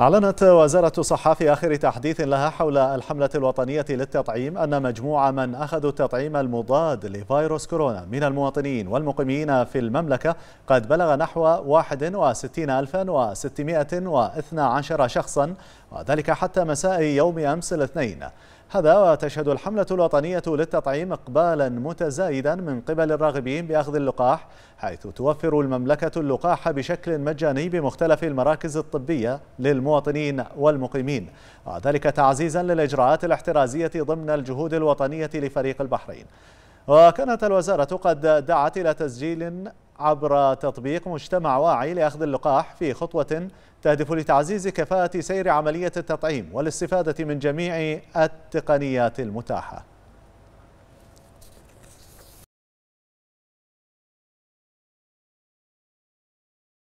أعلنت وزارة الصحة في آخر تحديث لها حول الحملة الوطنية للتطعيم أن مجموع من أخذوا التطعيم المضاد لفيروس كورونا من المواطنين والمقيمين في المملكة قد بلغ نحو 61612 شخصا وذلك حتى مساء يوم أمس الاثنين هذا وتشهد الحملة الوطنية للتطعيم إقبالا متزايدا من قبل الراغبين بأخذ اللقاح حيث توفر المملكة اللقاح بشكل مجاني بمختلف المراكز الطبية للمواطنين والمقيمين وذلك تعزيزا للإجراءات الاحترازية ضمن الجهود الوطنية لفريق البحرين وكانت الوزارة قد دعت إلى تسجيل عبر تطبيق مجتمع واعي لأخذ اللقاح في خطوة تهدف لتعزيز كفاءة سير عملية التطعيم والاستفادة من جميع التقنيات المتاحة